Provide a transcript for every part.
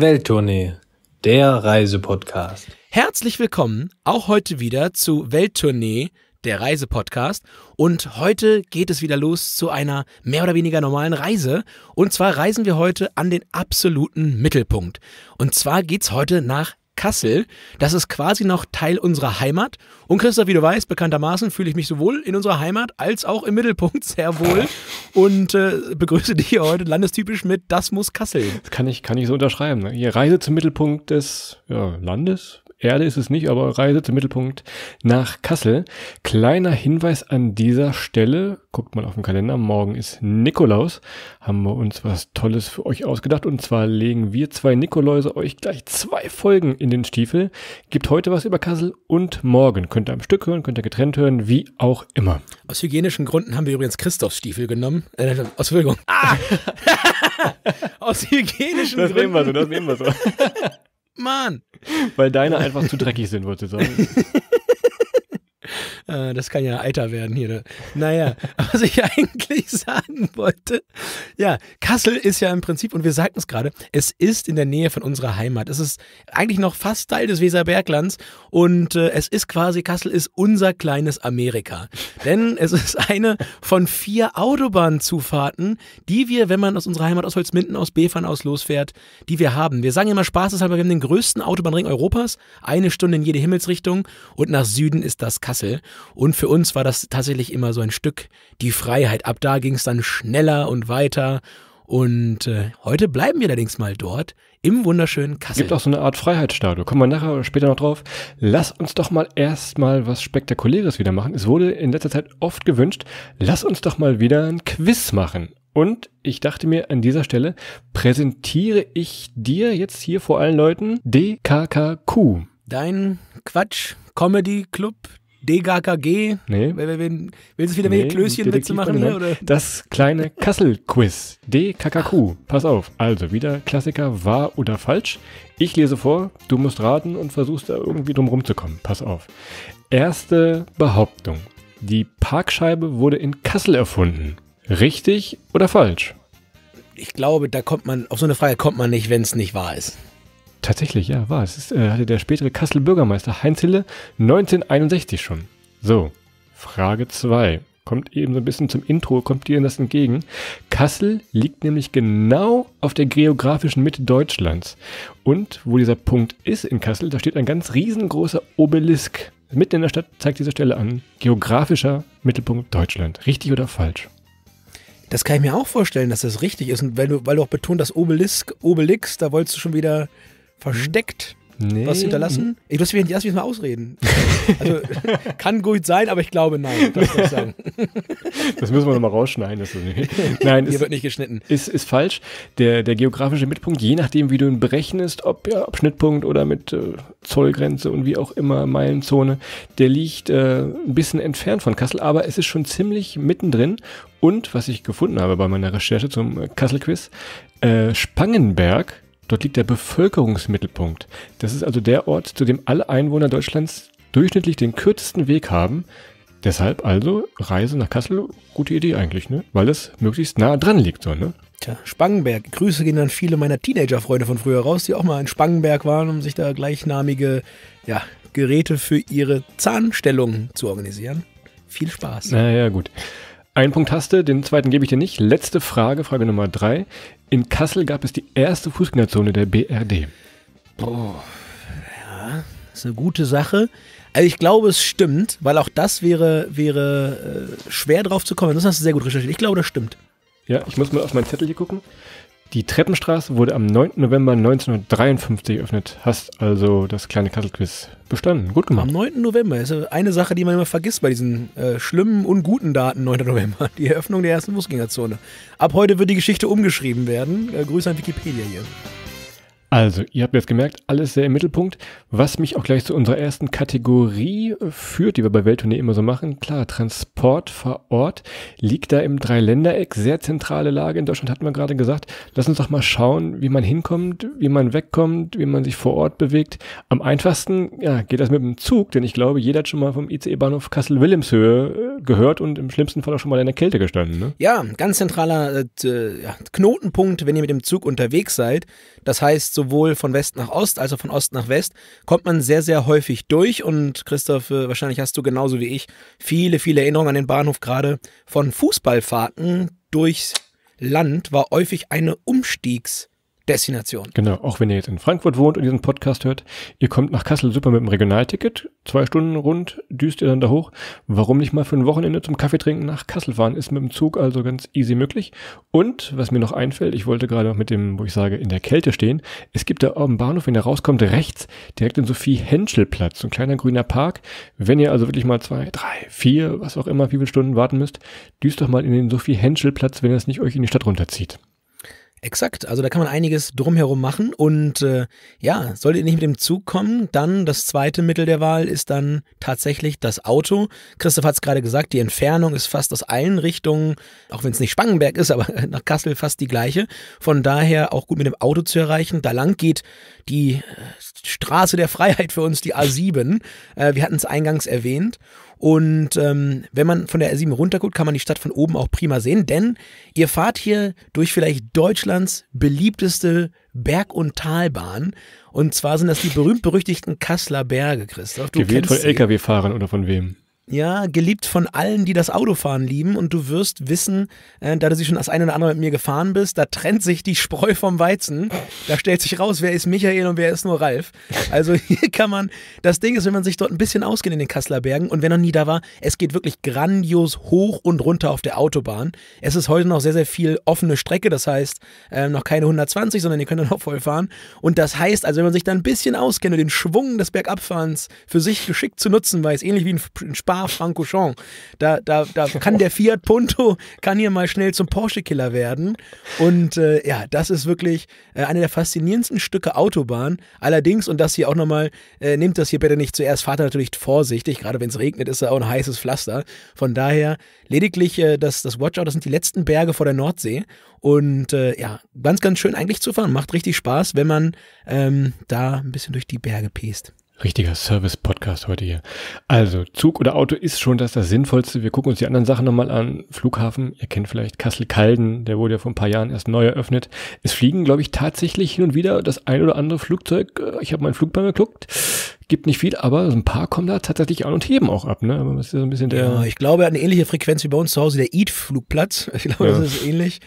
Welttournee, der Reisepodcast. Herzlich willkommen auch heute wieder zu Welttournee, der Reisepodcast. Und heute geht es wieder los zu einer mehr oder weniger normalen Reise. Und zwar reisen wir heute an den absoluten Mittelpunkt. Und zwar geht es heute nach Kassel. Das ist quasi noch Teil unserer Heimat. Und Christoph, wie du weißt, bekanntermaßen fühle ich mich sowohl in unserer Heimat als auch im Mittelpunkt sehr wohl und äh, begrüße dich hier heute landestypisch mit Das muss Kassel. Das kann ich, kann ich so unterschreiben. Ne? Hier Reise zum Mittelpunkt des ja, Landes, Erde ist es nicht, aber Reise zum Mittelpunkt nach Kassel. Kleiner Hinweis an dieser Stelle. Guckt mal auf den Kalender. Morgen ist Nikolaus. Haben wir uns was Tolles für euch ausgedacht. Und zwar legen wir zwei Nikoläuse euch gleich zwei Folgen in den Stiefel. Gibt heute was über Kassel und morgen. Könnt ihr am Stück hören, könnt ihr getrennt hören, wie auch immer. Aus hygienischen Gründen haben wir übrigens Christophs Stiefel genommen. Äh, aus, Entschuldigung. Ah! aus hygienischen das Gründen. Das nehmen wir so, das nehmen wir so. Mann! Weil deine einfach zu dreckig sind, wollte ich sagen. Äh, das kann ja Eiter werden hier. Ne? Naja, was ich eigentlich sagen wollte, ja, Kassel ist ja im Prinzip, und wir sagten es gerade, es ist in der Nähe von unserer Heimat. Es ist eigentlich noch fast Teil des Weserberglands und äh, es ist quasi, Kassel ist unser kleines Amerika. Denn es ist eine von vier Autobahnzufahrten, die wir, wenn man aus unserer Heimat aus Holzminden, aus Befern aus losfährt, die wir haben. Wir sagen immer spaßeshalber, wir haben den größten Autobahnring Europas, eine Stunde in jede Himmelsrichtung und nach Süden ist das Kassel. Und für uns war das tatsächlich immer so ein Stück die Freiheit. Ab da ging es dann schneller und weiter. Und äh, heute bleiben wir allerdings mal dort im wunderschönen Kassel. Es Gibt auch so eine Art Freiheitsstatue. Kommen wir nachher oder später noch drauf. Lass uns doch mal erstmal was Spektakuläres wieder machen. Es wurde in letzter Zeit oft gewünscht, lass uns doch mal wieder ein Quiz machen. Und ich dachte mir an dieser Stelle, präsentiere ich dir jetzt hier vor allen Leuten DKKQ. Dein Quatsch Comedy Club DKKG? Nee. Willst du wieder nee, welche Klößchenwitze machen hier? Ne? Oder? Das kleine Kassel-Quiz. DKKQ. Pass auf. Also wieder Klassiker wahr oder falsch. Ich lese vor, du musst raten und versuchst da irgendwie drum rumzukommen. Pass auf. Erste Behauptung. Die Parkscheibe wurde in Kassel erfunden. Richtig oder falsch? Ich glaube, da kommt man, auf so eine Frage kommt man nicht, wenn es nicht wahr ist. Tatsächlich, ja, war es. Ist, äh, hatte der spätere Kassel Bürgermeister Heinz Hille 1961 schon. So, Frage 2. Kommt eben so ein bisschen zum Intro, kommt dir das entgegen. Kassel liegt nämlich genau auf der geografischen Mitte Deutschlands. Und wo dieser Punkt ist in Kassel, da steht ein ganz riesengroßer Obelisk. Mitten in der Stadt zeigt diese Stelle an. Geografischer Mittelpunkt Deutschland. Richtig oder falsch? Das kann ich mir auch vorstellen, dass das richtig ist. Und weil du, weil du auch betont hast, Obelisk, Obelix, da wolltest du schon wieder versteckt nee, was hinterlassen? Nee. Du hast mir erst mal ausreden. Also kann gut sein, aber ich glaube nein. Das, das müssen wir nochmal rausschneiden. Das nicht. Nein, Hier ist, wird nicht geschnitten. Ist, ist falsch. Der, der geografische Mittelpunkt, je nachdem, wie du ihn berechnest, ob, ja, ob Schnittpunkt oder mit äh, Zollgrenze und wie auch immer, Meilenzone, der liegt äh, ein bisschen entfernt von Kassel, aber es ist schon ziemlich mittendrin. Und was ich gefunden habe bei meiner Recherche zum äh, Kassel-Quiz, äh, Spangenberg Dort liegt der Bevölkerungsmittelpunkt. Das ist also der Ort, zu dem alle Einwohner Deutschlands durchschnittlich den kürzesten Weg haben. Deshalb also Reise nach Kassel, gute Idee eigentlich, ne? Weil es möglichst nah dran liegt, so, ne? Tja, Spangenberg. Grüße gehen an viele meiner Teenagerfreunde von früher raus, die auch mal in Spangenberg waren, um sich da gleichnamige ja, Geräte für ihre Zahnstellung zu organisieren. Viel Spaß. Naja, gut. Einen Punkt hast du, den zweiten gebe ich dir nicht. Letzte Frage, Frage Nummer drei. In Kassel gab es die erste Fußgängerzone der BRD. Boah, ja, ist eine gute Sache. Also ich glaube, es stimmt, weil auch das wäre, wäre äh, schwer drauf zu kommen. Das hast du sehr gut recherchiert. Ich glaube, das stimmt. Ja, ich muss mal auf meinen Zettel hier gucken. Die Treppenstraße wurde am 9. November 1953 eröffnet. Hast also das kleine Kasselquiz bestanden. Gut gemacht. Am 9. November ist eine Sache, die man immer vergisst bei diesen äh, schlimmen, guten Daten. 9. November, die Eröffnung der ersten Fußgängerzone. Ab heute wird die Geschichte umgeschrieben werden. Äh, Grüße an Wikipedia hier. Also, ihr habt jetzt gemerkt, alles sehr im Mittelpunkt, was mich auch gleich zu unserer ersten Kategorie führt, die wir bei Welttournee immer so machen. Klar, Transport vor Ort liegt da im Dreiländereck, sehr zentrale Lage. In Deutschland hatten wir gerade gesagt, lass uns doch mal schauen, wie man hinkommt, wie man wegkommt, wie man sich vor Ort bewegt. Am einfachsten ja, geht das mit dem Zug, denn ich glaube, jeder hat schon mal vom ICE-Bahnhof Kassel-Wilhelmshöhe äh, gehört und im schlimmsten Fall auch schon mal in der Kälte gestanden. Ne? Ja, ganz zentraler äh, Knotenpunkt, wenn ihr mit dem Zug unterwegs seid. Das heißt, so sowohl von West nach Ost als auch von Ost nach West, kommt man sehr, sehr häufig durch. Und Christoph, äh, wahrscheinlich hast du genauso wie ich viele, viele Erinnerungen an den Bahnhof gerade von Fußballfahrten durchs Land war häufig eine Umstiegs- Destination. Genau, auch wenn ihr jetzt in Frankfurt wohnt und diesen Podcast hört, ihr kommt nach Kassel super mit dem Regionalticket, zwei Stunden rund, düst ihr dann da hoch. Warum nicht mal für ein Wochenende zum Kaffee trinken nach Kassel fahren? Ist mit dem Zug also ganz easy möglich. Und was mir noch einfällt, ich wollte gerade noch mit dem, wo ich sage, in der Kälte stehen, es gibt da oben Bahnhof, wenn ihr rauskommt, rechts direkt den Sophie-Henschel-Platz, so ein kleiner grüner Park. Wenn ihr also wirklich mal zwei, drei, vier, was auch immer, wie viele Stunden warten müsst, düst doch mal in den Sophie-Henschel-Platz, wenn ihr es nicht euch in die Stadt runterzieht. Exakt, also da kann man einiges drumherum machen und äh, ja, solltet ihr nicht mit dem Zug kommen, dann das zweite Mittel der Wahl ist dann tatsächlich das Auto. Christoph hat es gerade gesagt, die Entfernung ist fast aus allen Richtungen, auch wenn es nicht Spangenberg ist, aber nach Kassel fast die gleiche. Von daher auch gut mit dem Auto zu erreichen. Da lang geht die äh, Straße der Freiheit für uns, die A7. Äh, wir hatten es eingangs erwähnt und ähm, wenn man von der R7 runterguckt, kann man die Stadt von oben auch prima sehen, denn ihr fahrt hier durch vielleicht Deutschlands beliebteste Berg- und Talbahn. Und zwar sind das die berühmt-berüchtigten Kassler Berge, Christoph. Du Gewählt von Lkw-Fahrern oder von wem? ja, geliebt von allen, die das Autofahren lieben. Und du wirst wissen, äh, da du sie schon das eine oder andere mit mir gefahren bist, da trennt sich die Spreu vom Weizen. Da stellt sich raus, wer ist Michael und wer ist nur Ralf. Also hier kann man, das Ding ist, wenn man sich dort ein bisschen auskennt in den Kasseler Bergen und wer noch nie da war, es geht wirklich grandios hoch und runter auf der Autobahn. Es ist heute noch sehr, sehr viel offene Strecke. Das heißt, äh, noch keine 120, sondern ihr könnt dann auch voll fahren. Und das heißt, also wenn man sich da ein bisschen auskennt und den Schwung des Bergabfahrens für sich geschickt zu nutzen weiß, ähnlich wie in Spanien, ah, Francochamp, da, da, da kann der Fiat Punto, kann hier mal schnell zum Porsche-Killer werden. Und äh, ja, das ist wirklich äh, eine der faszinierendsten Stücke Autobahn. Allerdings, und das hier auch nochmal, äh, nehmt das hier bitte nicht zuerst, fahrt natürlich vorsichtig, gerade wenn es regnet, ist da auch ein heißes Pflaster. Von daher lediglich äh, das, das Watchout, das sind die letzten Berge vor der Nordsee. Und äh, ja, ganz, ganz schön eigentlich zu fahren. Macht richtig Spaß, wenn man ähm, da ein bisschen durch die Berge pest. Richtiger Service-Podcast heute hier. Also, Zug oder Auto ist schon das, das Sinnvollste. Wir gucken uns die anderen Sachen nochmal an. Flughafen, ihr kennt vielleicht Kassel-Calden, der wurde ja vor ein paar Jahren erst neu eröffnet. Es fliegen, glaube ich, tatsächlich hin und wieder das ein oder andere Flugzeug. Äh, ich habe meinen Flugplan geguckt. Gibt nicht viel, aber so ein paar kommen da tatsächlich an und heben auch ab. Ne? Aber das ist ja so ein bisschen der ja, ich glaube, er hat eine ähnliche Frequenz wie bei uns zu Hause, der EAT-Flugplatz. Ich glaube, ja. das ist ähnlich.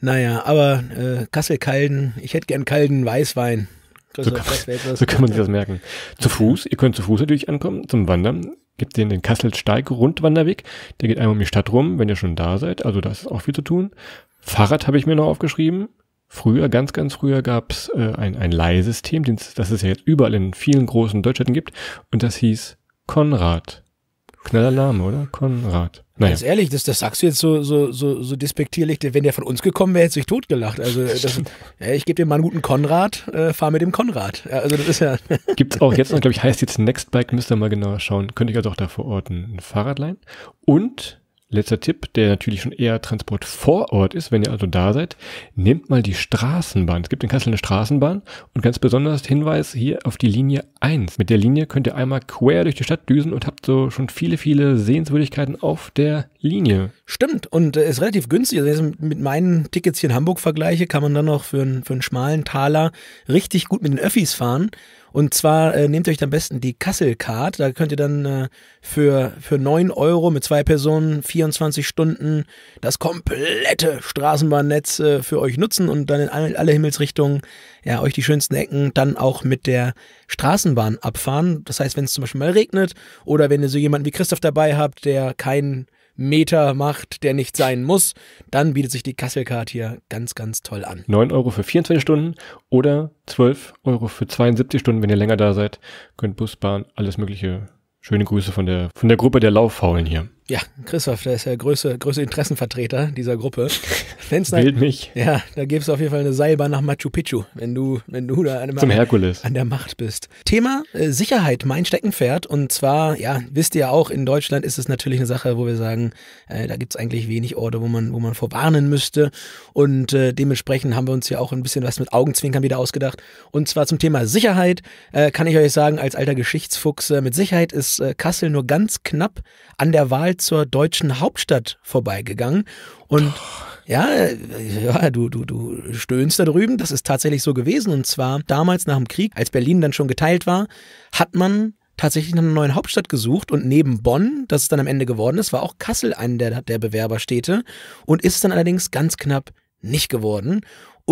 Naja, aber äh, Kassel-Calden, ich hätte gern Calden Weißwein. So kann, man, so kann man sich das merken. Zu Fuß, ihr könnt zu Fuß natürlich ankommen, zum Wandern. Gibt den, den Kassel-Steig-Rundwanderweg. Der geht einmal um die Stadt rum, wenn ihr schon da seid. Also da ist auch viel zu tun. Fahrrad habe ich mir noch aufgeschrieben. Früher, ganz, ganz früher gab's äh, ein, ein Leihsystem, das es ja jetzt überall in vielen großen Deutschstädten gibt. Und das hieß Konrad. Knaller Name, oder? Konrad. Naja. Ganz ehrlich, das, das sagst du jetzt so, so, so, so despektierlich, wenn der von uns gekommen wäre, hätte sich totgelacht. Also das, ja, ich gebe dir mal einen guten Konrad, äh, fahr mit dem Konrad. Also das ist ja. Gibt's auch jetzt noch, glaube ich, heißt jetzt Nextbike, müsst ihr mal genauer schauen. Könnte ich also auch da vor Ort ein Fahrrad leihen. Und Letzter Tipp, der natürlich schon eher Transport vor Ort ist, wenn ihr also da seid, nehmt mal die Straßenbahn. Es gibt in Kassel eine Straßenbahn und ganz besonders Hinweis hier auf die Linie 1. Mit der Linie könnt ihr einmal quer durch die Stadt düsen und habt so schon viele, viele Sehenswürdigkeiten auf der Linie. Stimmt, und äh, ist relativ günstig. Also mit meinen Tickets hier in Hamburg vergleiche, kann man dann noch für, ein, für einen schmalen Taler richtig gut mit den Öffis fahren. Und zwar äh, nehmt euch am besten die Kassel-Card. Da könnt ihr dann äh, für, für 9 Euro mit zwei Personen 24 Stunden das komplette Straßenbahnnetz äh, für euch nutzen und dann in alle, alle Himmelsrichtungen ja, euch die schönsten Ecken dann auch mit der Straßenbahn abfahren. Das heißt, wenn es zum Beispiel mal regnet oder wenn ihr so jemanden wie Christoph dabei habt, der kein Meter macht, der nicht sein muss, dann bietet sich die Kasselcard hier ganz, ganz toll an. 9 Euro für 24 Stunden oder 12 Euro für 72 Stunden, wenn ihr länger da seid. Könnt Bus, Bahn, alles Mögliche. Schöne Grüße von der, von der Gruppe der Lauffaulen hier. Ja, Christoph, der ist der größte, größte Interessenvertreter dieser Gruppe. Wenn's Bild mich. Ja, da gibt es auf jeden Fall eine Seilbahn nach Machu Picchu, wenn du, wenn du da an, Zum Herkules. an der Macht bist. Thema äh, Sicherheit, mein Steckenpferd. Und zwar, ja, wisst ihr auch, in Deutschland ist es natürlich eine Sache, wo wir sagen, äh, da es eigentlich wenig Orte, wo man, wo man vorwarnen müsste. Und äh, dementsprechend haben wir uns ja auch ein bisschen was mit Augenzwinkern wieder ausgedacht. Und zwar zum Thema Sicherheit äh, kann ich euch sagen, als alter Geschichtsfuchs, mit Sicherheit ist äh, Kassel nur ganz knapp an der Wahl zur deutschen Hauptstadt vorbeigegangen und oh. ja, ja, du, du, du stöhnst da drüben, das ist tatsächlich so gewesen und zwar damals nach dem Krieg, als Berlin dann schon geteilt war, hat man tatsächlich nach einer neuen Hauptstadt gesucht und neben Bonn, das es dann am Ende geworden ist, war auch Kassel eine der, der Bewerberstädte und ist dann allerdings ganz knapp nicht geworden.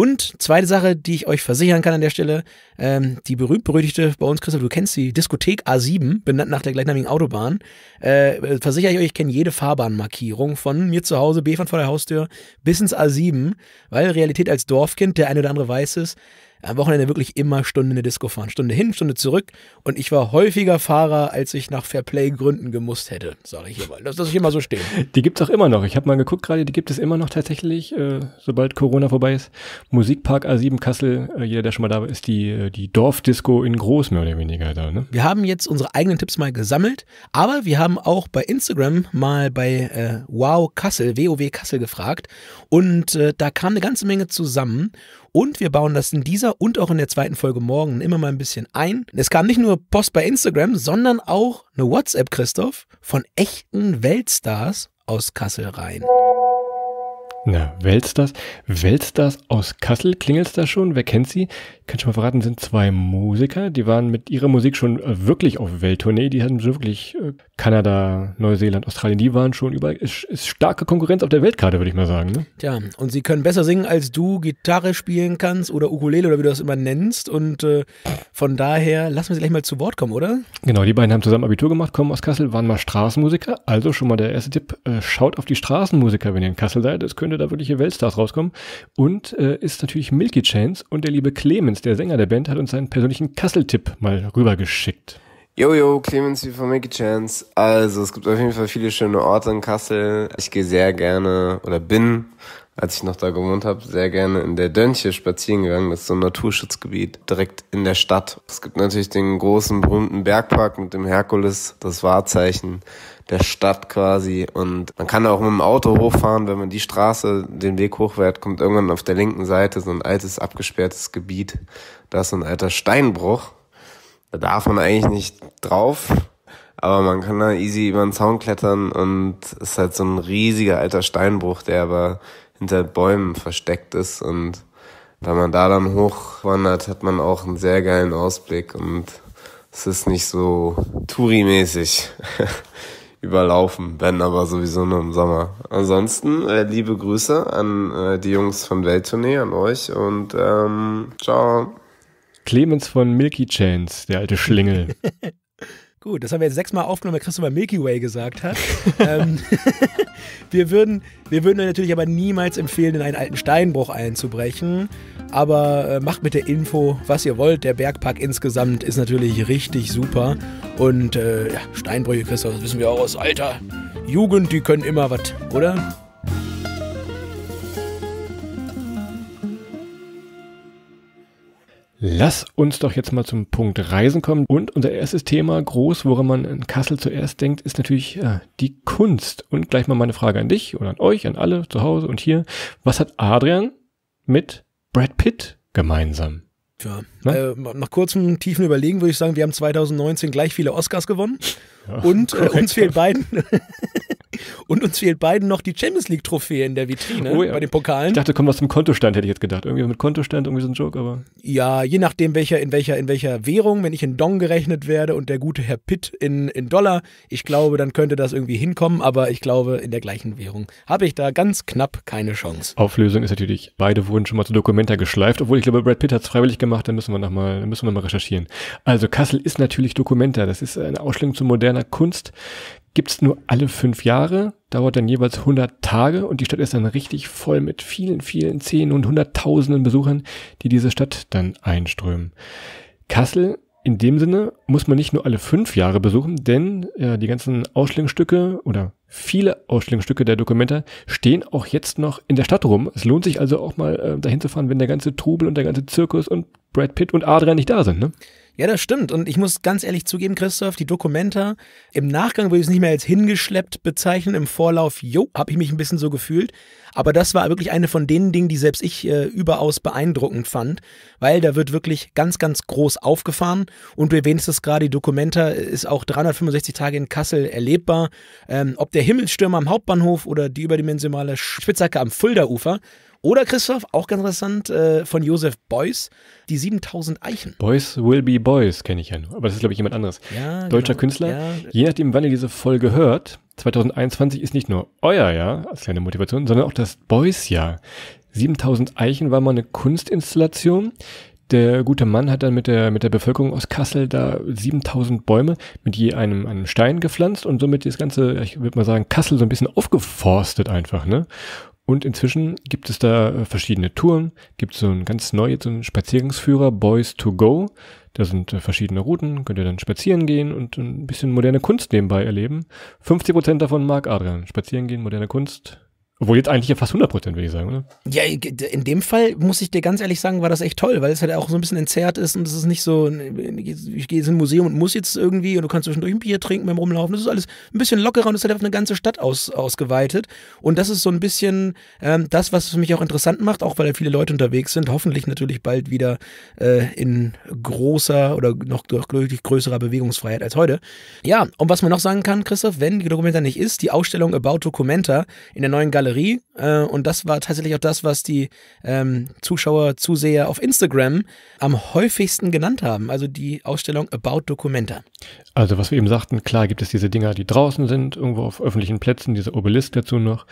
Und zweite Sache, die ich euch versichern kann an der Stelle, ähm, die berühmt-berüchtigte bei uns, Christoph, du kennst die Diskothek A7, benannt nach der gleichnamigen Autobahn. Äh, versichere ich euch, ich kenne jede Fahrbahnmarkierung von mir zu Hause, B von vor der Haustür bis ins A7, weil Realität als Dorfkind, der eine oder andere weiß es, am Wochenende wirklich immer Stunde in eine Disco fahren. Stunde hin, Stunde zurück. Und ich war häufiger Fahrer, als ich nach Fairplay-Gründen gemusst hätte, sage ich hier mal. Das lasse ich immer so stehen. Die gibt es auch immer noch. Ich habe mal geguckt gerade, die gibt es immer noch tatsächlich, äh, sobald Corona vorbei ist. Musikpark A7 Kassel, äh, jeder, der schon mal da war, ist die, äh, die Dorfdisco in Groß, mehr oder weniger da. Ne? Wir haben jetzt unsere eigenen Tipps mal gesammelt, aber wir haben auch bei Instagram mal bei äh, Wow Kassel, WoW Kassel gefragt. Und äh, da kam eine ganze Menge zusammen. Und wir bauen das in dieser und auch in der zweiten Folge morgen immer mal ein bisschen ein. Es kam nicht nur Post bei Instagram, sondern auch eine WhatsApp, Christoph, von echten Weltstars aus Kassel rein. Na, Weltstars. Weltstars aus Kassel, klingelt da schon? Wer kennt sie? Ich kann schon mal verraten, sind zwei Musiker, die waren mit ihrer Musik schon äh, wirklich auf Welttournee. Die hatten wirklich äh, Kanada, Neuseeland, Australien, die waren schon überall. Ist, ist starke Konkurrenz auf der Weltkarte, würde ich mal sagen. Ne? Tja, und sie können besser singen, als du Gitarre spielen kannst oder Ukulele oder wie du das immer nennst. Und äh, von daher lassen wir sie gleich mal zu Wort kommen, oder? Genau, die beiden haben zusammen Abitur gemacht, kommen aus Kassel, waren mal Straßenmusiker. Also schon mal der erste Tipp, äh, schaut auf die Straßenmusiker, wenn ihr in Kassel seid. Das könnte da würde hier Weltstars rauskommen. Und äh, ist natürlich Milky Chance und der liebe Clemens, der Sänger der Band, hat uns seinen persönlichen Kassel-Tipp mal rübergeschickt. Jojo, Clemens wie von Milky Chance. Also, es gibt auf jeden Fall viele schöne Orte in Kassel. Ich gehe sehr gerne oder bin, als ich noch da gewohnt habe, sehr gerne in der Dönche spazieren gegangen. Das ist so ein Naturschutzgebiet direkt in der Stadt. Es gibt natürlich den großen, berühmten Bergpark mit dem Herkules, das Wahrzeichen der Stadt quasi. Und man kann auch mit dem Auto hochfahren, wenn man die Straße den Weg hochfährt, kommt irgendwann auf der linken Seite so ein altes abgesperrtes Gebiet. Da ist so ein alter Steinbruch. Da darf man eigentlich nicht drauf. Aber man kann da easy über den Zaun klettern und ist halt so ein riesiger alter Steinbruch, der aber hinter Bäumen versteckt ist. Und wenn man da dann hochwandert, hat man auch einen sehr geilen Ausblick und es ist nicht so Touri-mäßig. überlaufen. wenn aber sowieso nur im Sommer. Ansonsten äh, liebe Grüße an äh, die Jungs von Welttournee, an euch und ähm, ciao. Clemens von Milky Chains, der alte Schlingel. Gut, das haben wir jetzt sechsmal aufgenommen, weil Christopher Milky Way gesagt hat. Ähm, wir, würden, wir würden natürlich aber niemals empfehlen, in einen alten Steinbruch einzubrechen. Aber äh, macht mit der Info, was ihr wollt. Der Bergpark insgesamt ist natürlich richtig super. Und äh, ja, Steinbrüche, Christopher, das wissen wir auch aus alter Jugend, die können immer was, oder? Lass uns doch jetzt mal zum Punkt Reisen kommen. Und unser erstes Thema, groß, woran man in Kassel zuerst denkt, ist natürlich ja, äh, die Kunst. Und gleich mal meine Frage an dich oder an euch, an alle zu Hause und hier. Was hat Adrian mit Brad Pitt gemeinsam? Tja, äh, nach kurzem tiefen Überlegen würde ich sagen, wir haben 2019 gleich viele Oscars gewonnen und äh, uns fehlt beiden. und uns fehlt beiden noch die Champions League Trophäe in der Vitrine oh, ja. bei den Pokalen. Ich dachte, kommt aus zum Kontostand, hätte ich jetzt gedacht. Irgendwie mit Kontostand, irgendwie so ein Joke, aber. Ja, je nachdem, welcher, in welcher, in welcher Währung, wenn ich in Dong gerechnet werde und der gute Herr Pitt in, in Dollar, ich glaube, dann könnte das irgendwie hinkommen, aber ich glaube, in der gleichen Währung habe ich da ganz knapp keine Chance. Auflösung ist natürlich, beide wurden schon mal zu Dokumenta geschleift, obwohl ich glaube, Brad Pitt hat es freiwillig gemacht, da müssen wir nochmal, müssen wir noch mal recherchieren. Also Kassel ist natürlich Dokumenta, das ist eine Ausstellung zum modernen moderner Kunst gibt es nur alle fünf Jahre, dauert dann jeweils 100 Tage und die Stadt ist dann richtig voll mit vielen, vielen Zehn- und Hunderttausenden Besuchern, die diese Stadt dann einströmen. Kassel in dem Sinne muss man nicht nur alle fünf Jahre besuchen, denn äh, die ganzen Ausstellungsstücke oder viele Ausstellungsstücke der Dokumenta stehen auch jetzt noch in der Stadt rum. Es lohnt sich also auch mal äh, dahin zu fahren, wenn der ganze Trubel und der ganze Zirkus und Brad Pitt und Adrian nicht da sind. Ne? Ja, das stimmt. Und ich muss ganz ehrlich zugeben, Christoph, die Dokumenta, im Nachgang würde ich es nicht mehr als hingeschleppt bezeichnen. Im Vorlauf, jo, habe ich mich ein bisschen so gefühlt. Aber das war wirklich eine von den Dingen, die selbst ich äh, überaus beeindruckend fand, weil da wird wirklich ganz, ganz groß aufgefahren. Und du erwähnst es gerade, die Dokumenta ist auch 365 Tage in Kassel erlebbar. Ähm, ob der Himmelsstürmer am Hauptbahnhof oder die überdimensionale Spitzhacke am Fulda-Ufer, oder Christoph, auch ganz interessant, äh, von Josef Beuys, die 7000 Eichen. Beuys will be Beuys kenne ich ja nur, aber das ist glaube ich jemand anderes. Ja, Deutscher genau. Künstler. Ja. Je nachdem, wann ihr diese Folge hört, 2021 ist nicht nur euer Jahr als kleine Motivation, sondern auch das Beuys-Jahr. 7000 Eichen war mal eine Kunstinstallation, der gute Mann hat dann mit der, mit der Bevölkerung aus Kassel da 7000 Bäume mit je einem, einem Stein gepflanzt und somit das ganze, ich würde mal sagen, Kassel so ein bisschen aufgeforstet einfach, ne? Und inzwischen gibt es da verschiedene Touren, gibt so ein ganz neues so einen Spaziergangsführer, Boys to Go. Da sind äh, verschiedene Routen, könnt ihr dann spazieren gehen und ein bisschen moderne Kunst nebenbei erleben. 50% davon mag Adrian. Spazieren gehen, moderne Kunst, obwohl jetzt eigentlich ja fast 100 Prozent, würde ich sagen, oder? Ja, in dem Fall muss ich dir ganz ehrlich sagen, war das echt toll, weil es halt auch so ein bisschen entzerrt ist und es ist nicht so, ich gehe jetzt in Museum und muss jetzt irgendwie und du kannst zwischendurch ein Bier trinken beim Rumlaufen. Das ist alles ein bisschen lockerer und es hat auf eine ganze Stadt aus, ausgeweitet. Und das ist so ein bisschen ähm, das, was es für mich auch interessant macht, auch weil da viele Leute unterwegs sind. Hoffentlich natürlich bald wieder äh, in großer oder noch deutlich größerer Bewegungsfreiheit als heute. Ja, und was man noch sagen kann, Christoph, wenn die Dokumenta nicht ist, die Ausstellung About Documenta in der neuen Galerie Galerie. Äh, und das war tatsächlich auch das, was die ähm, Zuschauer, Zuseher auf Instagram am häufigsten genannt haben. Also die Ausstellung About Documenta. Also was wir eben sagten, klar gibt es diese Dinger, die draußen sind, irgendwo auf öffentlichen Plätzen, diese Obelisk dazu noch.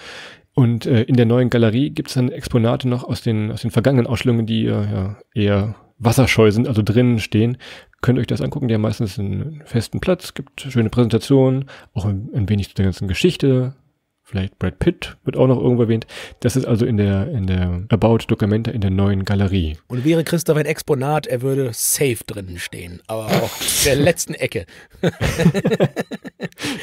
Und äh, in der neuen Galerie gibt es dann Exponate noch aus den, aus den vergangenen Ausstellungen, die äh, ja, eher wasserscheu sind, also drinnen stehen. Könnt ihr euch das angucken, die haben meistens einen festen Platz, gibt schöne Präsentationen, auch ein, ein wenig zu der ganzen Geschichte vielleicht Brad Pitt wird auch noch irgendwo erwähnt. Das ist also in der, in der About-Dokumente in der neuen Galerie. Und wäre Christoph ein Exponat, er würde safe drinnen stehen, aber auch in der letzten Ecke.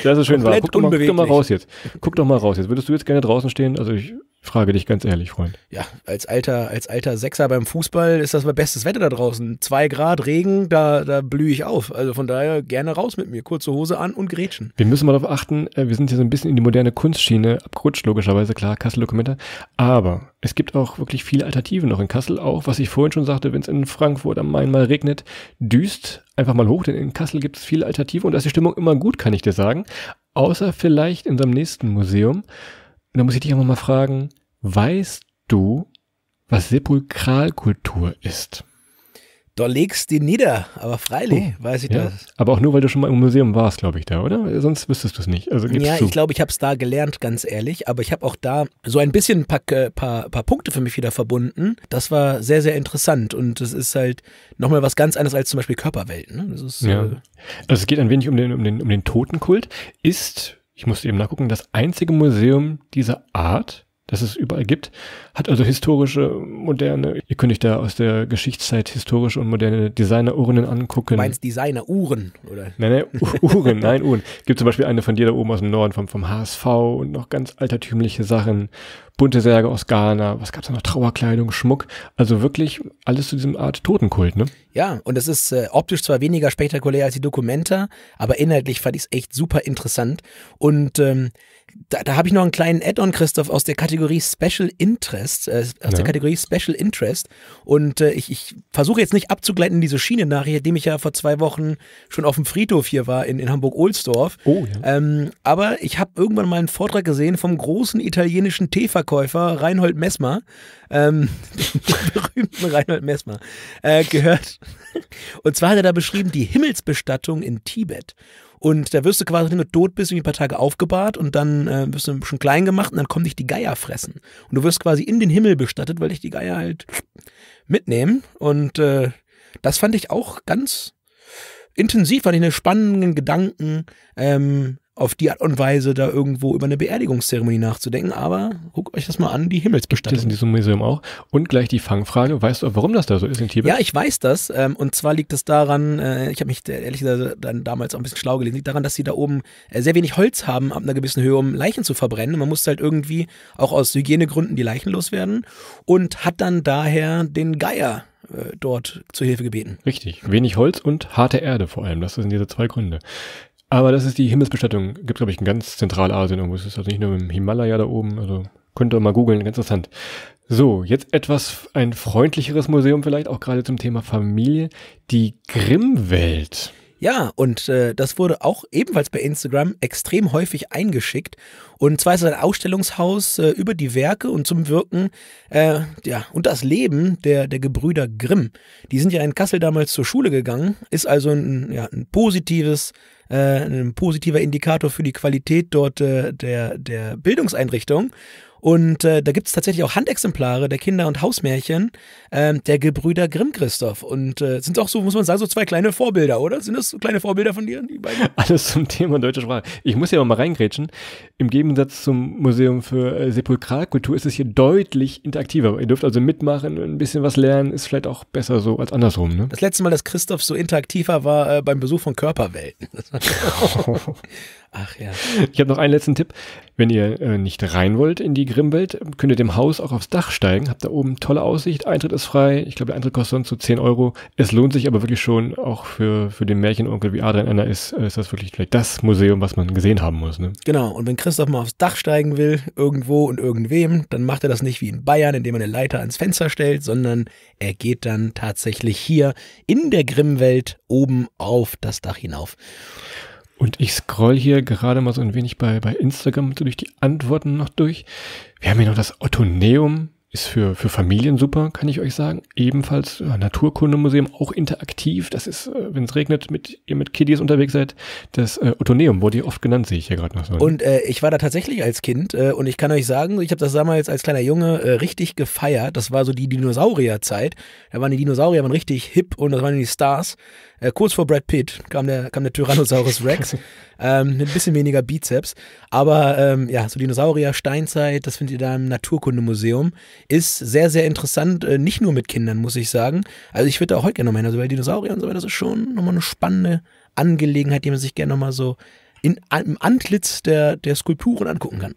das ist schön Komplett wahr. Guck doch, mal, guck doch mal raus jetzt. Guck doch mal raus jetzt. Würdest du jetzt gerne draußen stehen? Also ich frage dich ganz ehrlich, Freund. Ja, als alter, als alter Sechser beim Fußball ist das mein bestes Wetter da draußen. Zwei Grad Regen, da, da blühe ich auf. Also von daher gerne raus mit mir. Kurze Hose an und grätschen. Wir müssen mal darauf achten, äh, wir sind hier so ein bisschen in die moderne Kunstschiene abgerutscht, logischerweise, klar, Kassel Kommentar. Aber es gibt auch wirklich viele Alternativen noch in Kassel, auch was ich vorhin schon sagte, wenn es in Frankfurt am Main mal regnet, düst einfach mal hoch, denn in Kassel gibt es viele Alternativen und da ist die Stimmung immer gut, kann ich dir sagen. Außer vielleicht in unserem nächsten Museum. Und da muss ich dich auch mal fragen, weißt du, was Sepulkralkultur ist? Da legst du nieder, aber freilich oh, weiß ich ja. das. Aber auch nur, weil du schon mal im Museum warst, glaube ich, da, oder? Sonst wüsstest du es nicht. Also ja, zu. ich glaube, ich habe es da gelernt, ganz ehrlich. Aber ich habe auch da so ein bisschen ein paar, äh, paar, paar Punkte für mich wieder verbunden. Das war sehr, sehr interessant. Und es ist halt nochmal was ganz anderes als zum Beispiel Körperwelten. Ne? ja. äh, also es geht ein wenig um den, um den, um den Totenkult. Ist ich musste eben nachgucken, das einzige Museum dieser Art dass es überall gibt. Hat also historische, moderne, ihr könnt euch da aus der Geschichtszeit historische und moderne Designeruhren angucken. Du meinst Designeruhren, oder? Nein, nein, Uhren, nein, Uhren. Gibt zum Beispiel eine von dir da oben aus dem Norden, vom, vom HSV und noch ganz altertümliche Sachen. Bunte Särge aus Ghana, was gab's da noch? Trauerkleidung, Schmuck. Also wirklich alles zu diesem Art Totenkult, ne? Ja, und es ist äh, optisch zwar weniger spektakulär als die Dokumenta, aber inhaltlich fand ich es echt super interessant. Und ähm, da, da habe ich noch einen kleinen Add-on, Christoph, aus der Kategorie Special Interest, äh, aus ja. der Kategorie Special Interest. Und äh, ich, ich versuche jetzt nicht abzugleiten in diese Schiene nach, dem ich ja vor zwei Wochen schon auf dem Friedhof hier war in, in Hamburg-Ohlsdorf. Oh, ja. ähm, aber ich habe irgendwann mal einen Vortrag gesehen vom großen italienischen Teeverkäufer Reinhold Messmer, ähm, berühmten Reinhold Messmer, äh, gehört. Und zwar hat er da beschrieben, die Himmelsbestattung in Tibet. Und da wirst du quasi, wenn du tot bist, ein paar Tage aufgebahrt und dann äh, wirst du schon klein gemacht und dann kommen dich die Geier fressen. Und du wirst quasi in den Himmel bestattet, weil dich die Geier halt mitnehmen. Und äh, das fand ich auch ganz intensiv, fand ich einen spannenden Gedanken. Ähm, auf die Art und Weise da irgendwo über eine Beerdigungszeremonie nachzudenken. Aber guckt euch das mal an, die Himmelsbestattung. Das ist in diesem Museum auch. Und gleich die Fangfrage. Weißt du, warum das da so ist in Tibet? Ja, ich weiß das. Ähm, und zwar liegt das daran, äh, ich habe mich ehrlich gesagt dann damals auch ein bisschen schlau gelesen, liegt daran, dass sie da oben äh, sehr wenig Holz haben ab einer gewissen Höhe, um Leichen zu verbrennen. Man muss halt irgendwie auch aus Hygienegründen die Leichen loswerden und hat dann daher den Geier äh, dort zu Hilfe gebeten. Richtig, wenig Holz und harte Erde vor allem. Das sind diese zwei Gründe. Aber das ist die Himmelsbestattung. Gibt, glaube ich, in ganz Zentralasien irgendwo. Es ist also nicht nur im Himalaya da oben. Also könnt ihr mal googeln, ganz interessant. So, jetzt etwas, ein freundlicheres Museum vielleicht, auch gerade zum Thema Familie. Die Grimmwelt. Ja, und äh, das wurde auch ebenfalls bei Instagram extrem häufig eingeschickt. Und zwar ist es ein Ausstellungshaus äh, über die Werke und zum Wirken äh, ja, und das Leben der, der Gebrüder Grimm. Die sind ja in Kassel damals zur Schule gegangen, ist also ein, ja, ein positives, äh, ein positiver Indikator für die Qualität dort äh, der, der Bildungseinrichtung. Und äh, da gibt es tatsächlich auch Handexemplare der Kinder- und Hausmärchen äh, der Gebrüder Grimm-Christoph. Und äh, sind auch so, muss man sagen, so zwei kleine Vorbilder, oder? Sind das so kleine Vorbilder von dir, die beiden? Alles zum Thema deutsche Sprache. Ich muss hier mal reingrätschen. Im Gegensatz zum Museum für äh, Sepulkralkultur ist es hier deutlich interaktiver. Ihr dürft also mitmachen, ein bisschen was lernen, ist vielleicht auch besser so als andersrum. Ne? Das letzte Mal, dass Christoph so interaktiver war äh, beim Besuch von Körperwelten. Ach ja. Ich habe noch einen letzten Tipp. Wenn ihr äh, nicht rein wollt in die Grimmwelt, könnt ihr dem Haus auch aufs Dach steigen. Habt da oben tolle Aussicht. Eintritt ist frei. Ich glaube, der Eintritt kostet sonst so 10 Euro. Es lohnt sich aber wirklich schon, auch für, für den Märchenonkel wie Adrian Anna ist, äh, ist das wirklich vielleicht das Museum, was man gesehen haben muss. Ne? Genau. Und wenn Christoph mal aufs Dach steigen will, irgendwo und irgendwem, dann macht er das nicht wie in Bayern, indem er eine Leiter ans Fenster stellt, sondern er geht dann tatsächlich hier in der Grimmwelt oben auf das Dach hinauf. Und ich scroll hier gerade mal so ein wenig bei, bei Instagram durch die Antworten noch durch. Wir haben hier noch das Otoneum, ist für, für Familien super, kann ich euch sagen. Ebenfalls ja, äh, Naturkundemuseum, auch interaktiv. Das ist, äh, wenn es regnet, mit, ihr mit Kiddies unterwegs seid, das äh, Otoneum wurde hier oft genannt, sehe ich hier gerade noch so. Und äh, ich war da tatsächlich als Kind äh, und ich kann euch sagen, ich habe das damals als kleiner Junge äh, richtig gefeiert. Das war so die Dinosaurierzeit. Da waren die Dinosaurier waren richtig hip und das waren die Stars. Äh, kurz vor Brad Pitt kam der, kam der Tyrannosaurus Rex. ähm, mit ein bisschen weniger Bizeps. Aber ähm, ja, so Dinosaurier, Steinzeit, das findet ihr da im Naturkundemuseum. Ist sehr, sehr interessant, äh, nicht nur mit Kindern, muss ich sagen. Also ich würde da auch heute gerne nochmal hin, also bei Dinosauriern und so weiter, das ist schon nochmal eine spannende Angelegenheit, die man sich gerne nochmal so in, im Antlitz der, der Skulpturen angucken kann.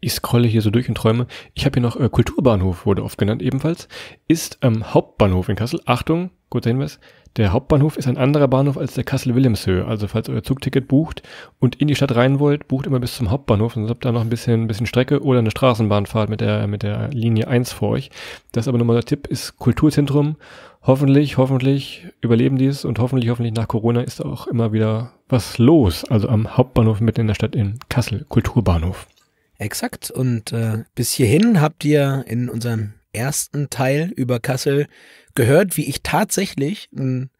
Ich scrolle hier so durch und träume. Ich habe hier noch äh, Kulturbahnhof, wurde oft genannt ebenfalls. Ist ähm, Hauptbahnhof in Kassel. Achtung, kurzer Hinweis, der Hauptbahnhof ist ein anderer Bahnhof als der Kassel-Wilhelmshöhe. Also falls euer Zugticket bucht und in die Stadt rein wollt, bucht immer bis zum Hauptbahnhof, und habt da noch ein bisschen, ein bisschen Strecke oder eine Straßenbahnfahrt mit der, mit der Linie 1 vor euch. Das ist aber nochmal der Tipp, ist Kulturzentrum. Hoffentlich, hoffentlich überleben die es und hoffentlich, hoffentlich nach Corona ist auch immer wieder was los. Also am Hauptbahnhof mitten in der Stadt in Kassel, Kulturbahnhof. Exakt. Und äh, bis hierhin habt ihr in unserem ersten Teil über Kassel gehört, wie ich tatsächlich ein,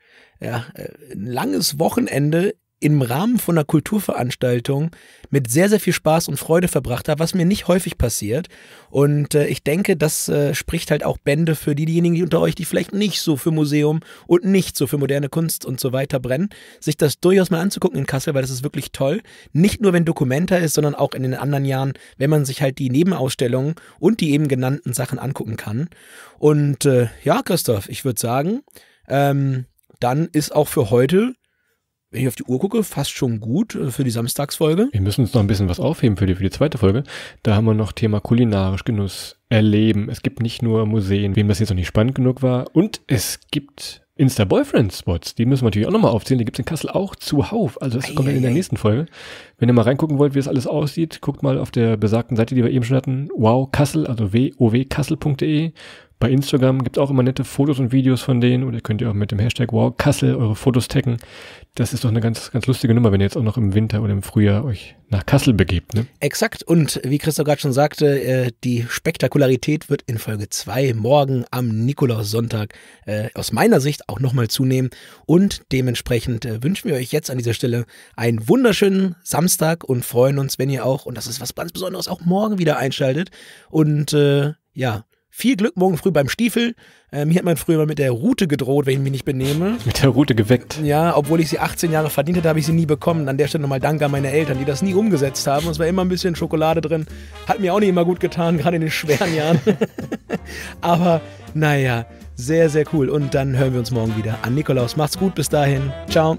ja, äh, ein langes Wochenende im Rahmen von einer Kulturveranstaltung mit sehr, sehr viel Spaß und Freude verbracht habe, was mir nicht häufig passiert. Und äh, ich denke, das äh, spricht halt auch Bände für die, diejenigen unter euch, die vielleicht nicht so für Museum und nicht so für moderne Kunst und so weiter brennen, sich das durchaus mal anzugucken in Kassel, weil das ist wirklich toll. Nicht nur, wenn Dokumenta ist, sondern auch in den anderen Jahren, wenn man sich halt die Nebenausstellungen und die eben genannten Sachen angucken kann. Und äh, ja, Christoph, ich würde sagen, ähm, dann ist auch für heute wenn ich auf die Uhr gucke, fast schon gut äh, für die Samstagsfolge. Wir müssen uns noch ein bisschen was aufheben für die, für die zweite Folge. Da haben wir noch Thema kulinarisch Genuss erleben. Es gibt nicht nur Museen, wem das jetzt noch nicht spannend genug war. Und es gibt Insta-Boyfriend-Spots, die müssen wir natürlich auch nochmal aufzählen. Die gibt es in Kassel auch zuhauf. Also das kommt dann in der nächsten Folge. Wenn ihr mal reingucken wollt, wie das alles aussieht, guckt mal auf der besagten Seite, die wir eben schon hatten. Wow Kassel, also wowkassel.de bei Instagram gibt es auch immer nette Fotos und Videos von denen oder könnt ihr auch mit dem Hashtag Wow Kassel eure Fotos taggen. Das ist doch eine ganz, ganz lustige Nummer, wenn ihr jetzt auch noch im Winter oder im Frühjahr euch nach Kassel begebt. Ne? Exakt und wie Christoph gerade schon sagte, äh, die Spektakularität wird in Folge 2 morgen am Nikolaussonntag äh, aus meiner Sicht auch nochmal zunehmen und dementsprechend äh, wünschen wir euch jetzt an dieser Stelle einen wunderschönen Samstag und freuen uns, wenn ihr auch, und das ist was ganz Besonderes, auch morgen wieder einschaltet und ja, viel Glück morgen früh beim Stiefel. Äh, mir hat man früher mal mit der Route gedroht, wenn ich mich nicht benehme. Mit der Route geweckt. Ja, obwohl ich sie 18 Jahre verdient hatte, habe ich sie nie bekommen. An der Stelle nochmal Dank an meine Eltern, die das nie umgesetzt haben. Es war immer ein bisschen Schokolade drin. Hat mir auch nicht immer gut getan, gerade in den schweren Jahren. Aber naja, sehr, sehr cool. Und dann hören wir uns morgen wieder an Nikolaus. Macht's gut, bis dahin. Ciao.